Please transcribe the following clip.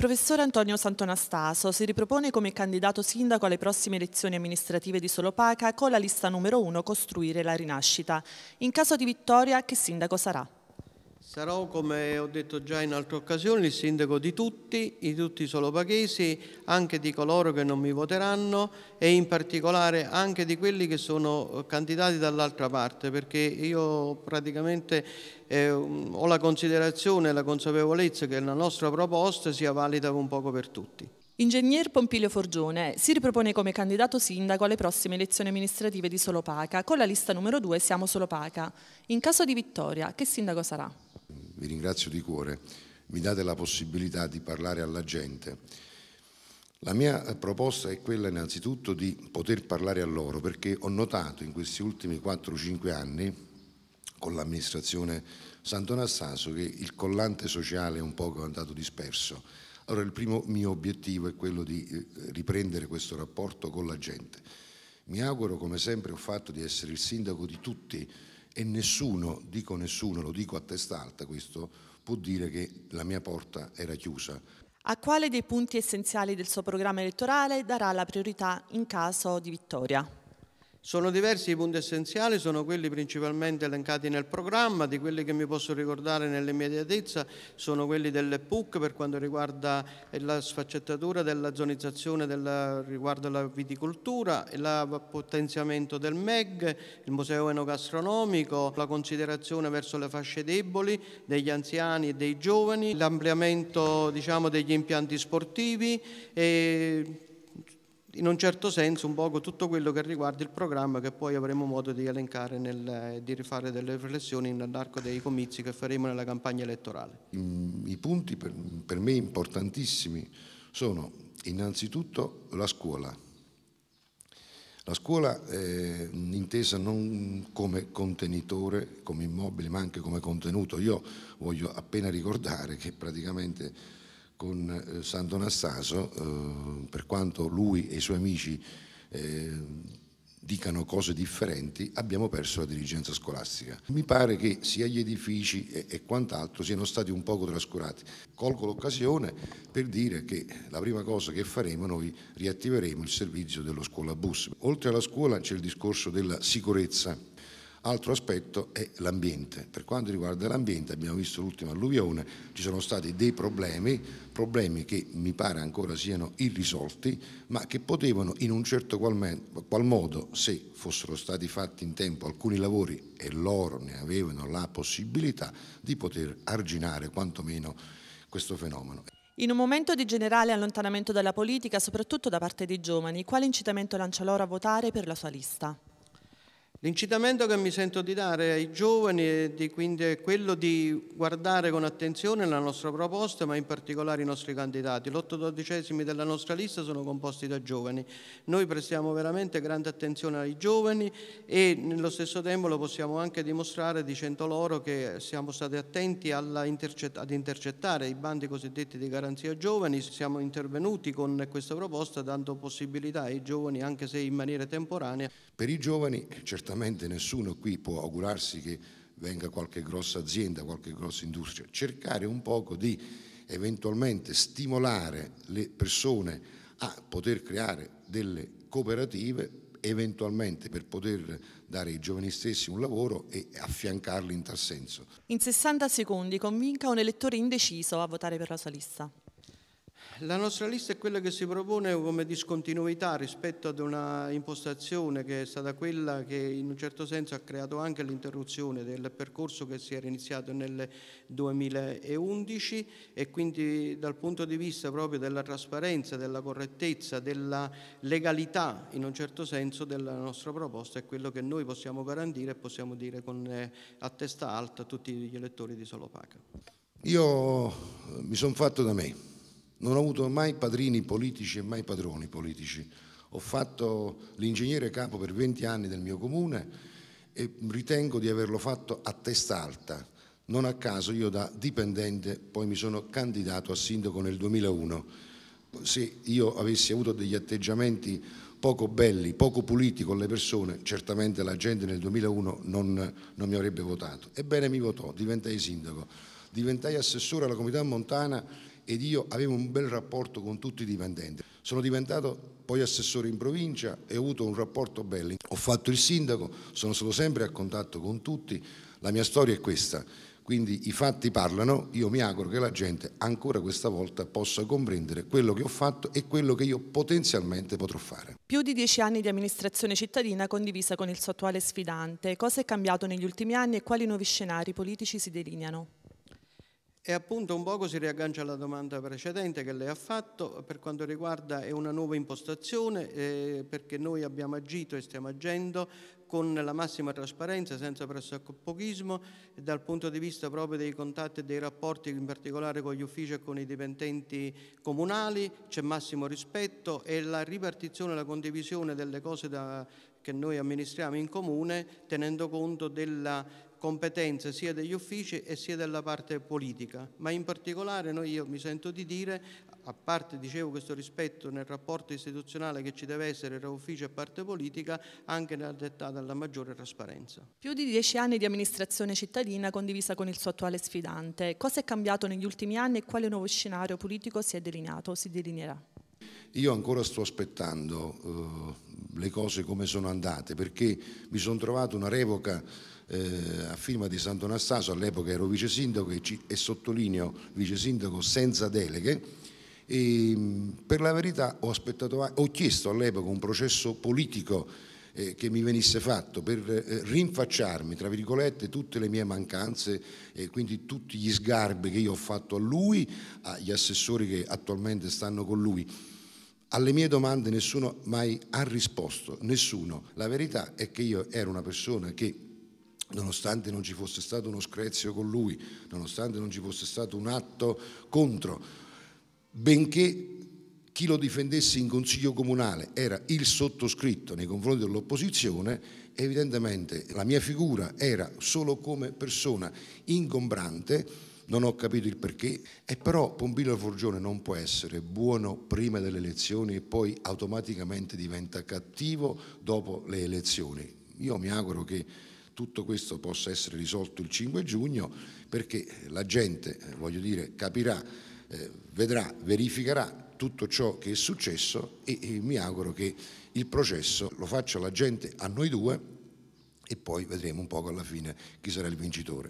Professore Antonio Santonastaso si ripropone come candidato sindaco alle prossime elezioni amministrative di Solopaca con la lista numero 1 Costruire la rinascita. In caso di vittoria, che sindaco sarà? Sarò, come ho detto già in altre occasioni, il sindaco di tutti, di tutti i solopaghesi, anche di coloro che non mi voteranno e in particolare anche di quelli che sono eh, candidati dall'altra parte, perché io praticamente eh, ho la considerazione e la consapevolezza che la nostra proposta sia valida un poco per tutti. Ingegner Pompilio Forgione si ripropone come candidato sindaco alle prossime elezioni amministrative di Solopaca con la lista numero 2 Siamo Solopaca. In caso di vittoria, che sindaco sarà? vi ringrazio di cuore, mi date la possibilità di parlare alla gente. La mia eh, proposta è quella innanzitutto di poter parlare a loro perché ho notato in questi ultimi 4-5 anni con l'amministrazione Sant'Anastaso che il collante sociale è un po' andato disperso. Allora il primo mio obiettivo è quello di eh, riprendere questo rapporto con la gente. Mi auguro, come sempre ho fatto, di essere il sindaco di tutti e nessuno, dico nessuno, lo dico a testa alta questo, può dire che la mia porta era chiusa. A quale dei punti essenziali del suo programma elettorale darà la priorità in caso di vittoria? Sono diversi i punti essenziali, sono quelli principalmente elencati nel programma, di quelli che mi posso ricordare nell'immediatezza sono quelli del PUC per quanto riguarda eh, la sfaccettatura della zonizzazione della, riguardo alla viticoltura, il potenziamento del MEG, il museo enogastronomico, la considerazione verso le fasce deboli degli anziani e dei giovani, l'ampliamento diciamo, degli impianti sportivi e in un certo senso un poco tutto quello che riguarda il programma che poi avremo modo di elencare e eh, di rifare delle riflessioni nell'arco dei comizi che faremo nella campagna elettorale. Mm, I punti per, per me importantissimi sono innanzitutto la scuola. La scuola è intesa non come contenitore, come immobile, ma anche come contenuto. Io voglio appena ricordare che praticamente con eh, Santo Anastaso, eh, per quanto lui e i suoi amici eh, dicano cose differenti, abbiamo perso la dirigenza scolastica. Mi pare che sia gli edifici e, e quant'altro siano stati un poco trascurati. Colgo l'occasione per dire che la prima cosa che faremo noi riattiveremo il servizio dello scuola bus. Oltre alla scuola c'è il discorso della sicurezza Altro aspetto è l'ambiente. Per quanto riguarda l'ambiente, abbiamo visto l'ultima alluvione, ci sono stati dei problemi, problemi che mi pare ancora siano irrisolti, ma che potevano in un certo qual, qual modo, se fossero stati fatti in tempo alcuni lavori e loro ne avevano la possibilità, di poter arginare quantomeno questo fenomeno. In un momento di generale allontanamento dalla politica, soprattutto da parte dei giovani, quale incitamento lancia loro a votare per la sua lista? L'incitamento che mi sento di dare ai giovani di, è quello di guardare con attenzione la nostra proposta, ma in particolare i nostri candidati. L'otto dodicesimi della nostra lista sono composti da giovani. Noi prestiamo veramente grande attenzione ai giovani e nello stesso tempo lo possiamo anche dimostrare dicendo loro che siamo stati attenti intercett ad intercettare i bandi cosiddetti di garanzia giovani. Siamo intervenuti con questa proposta dando possibilità ai giovani, anche se in maniera temporanea. Per i giovani certamente certamente nessuno qui può augurarsi che venga qualche grossa azienda, qualche grossa industria, cercare un poco di eventualmente stimolare le persone a poter creare delle cooperative eventualmente per poter dare ai giovani stessi un lavoro e affiancarli in tal senso. In 60 secondi convinca un elettore indeciso a votare per la sua lista. La nostra lista è quella che si propone come discontinuità rispetto ad una impostazione che è stata quella che in un certo senso ha creato anche l'interruzione del percorso che si era iniziato nel 2011 e quindi dal punto di vista proprio della trasparenza, della correttezza, della legalità in un certo senso della nostra proposta è quello che noi possiamo garantire e possiamo dire con, eh, a testa alta a tutti gli elettori di Solopaca. Io eh, mi sono fatto da me non ho avuto mai padrini politici e mai padroni politici. Ho fatto l'ingegnere capo per 20 anni del mio comune e ritengo di averlo fatto a testa alta. Non a caso io da dipendente poi mi sono candidato a sindaco nel 2001. Se io avessi avuto degli atteggiamenti poco belli, poco puliti con le persone, certamente la gente nel 2001 non, non mi avrebbe votato. Ebbene mi votò, diventai sindaco, diventai assessore alla comunità montana ed io avevo un bel rapporto con tutti i dipendenti. Sono diventato poi assessore in provincia e ho avuto un rapporto bello. Ho fatto il sindaco, sono stato sempre a contatto con tutti, la mia storia è questa. Quindi i fatti parlano, io mi auguro che la gente ancora questa volta possa comprendere quello che ho fatto e quello che io potenzialmente potrò fare. Più di dieci anni di amministrazione cittadina condivisa con il suo attuale sfidante. Cosa è cambiato negli ultimi anni e quali nuovi scenari politici si delineano? E appunto un poco si riaggancia alla domanda precedente che lei ha fatto per quanto riguarda una nuova impostazione eh, perché noi abbiamo agito e stiamo agendo con la massima trasparenza, senza pressappochismo e dal punto di vista proprio dei contatti e dei rapporti in particolare con gli uffici e con i dipendenti comunali c'è massimo rispetto e la ripartizione, la condivisione delle cose da, che noi amministriamo in comune tenendo conto della competenze sia degli uffici e sia della parte politica, ma in particolare noi io mi sento di dire, a parte dicevo questo rispetto nel rapporto istituzionale che ci deve essere tra ufficio e parte politica, anche nella dettata della maggiore trasparenza. Più di dieci anni di amministrazione cittadina condivisa con il suo attuale sfidante. Cosa è cambiato negli ultimi anni e quale nuovo scenario politico si è delineato, si delineerà? io ancora sto aspettando eh, le cose come sono andate perché mi sono trovato una revoca eh, a firma di Santo Sant'Anastaso, all'epoca ero vice sindaco e, ci, e sottolineo vice sindaco senza deleghe. E, mm, per la verità ho, ho chiesto all'epoca un processo politico eh, che mi venisse fatto per eh, rinfacciarmi, tra virgolette, tutte le mie mancanze e quindi tutti gli sgarbi che io ho fatto a lui, agli assessori che attualmente stanno con lui. Alle mie domande nessuno mai ha risposto, nessuno. La verità è che io ero una persona che nonostante non ci fosse stato uno screzio con lui, nonostante non ci fosse stato un atto contro, benché chi lo difendesse in consiglio comunale era il sottoscritto nei confronti dell'opposizione, evidentemente la mia figura era solo come persona ingombrante non ho capito il perché, e però Pompilio Forgione non può essere buono prima delle elezioni e poi automaticamente diventa cattivo dopo le elezioni. Io mi auguro che tutto questo possa essere risolto il 5 giugno perché la gente, eh, voglio dire, capirà, eh, vedrà, verificherà tutto ciò che è successo e, mi auguro che il processo lo faccia la gente a noi due e poi vedremo un po' alla fine chi sarà il vincitore.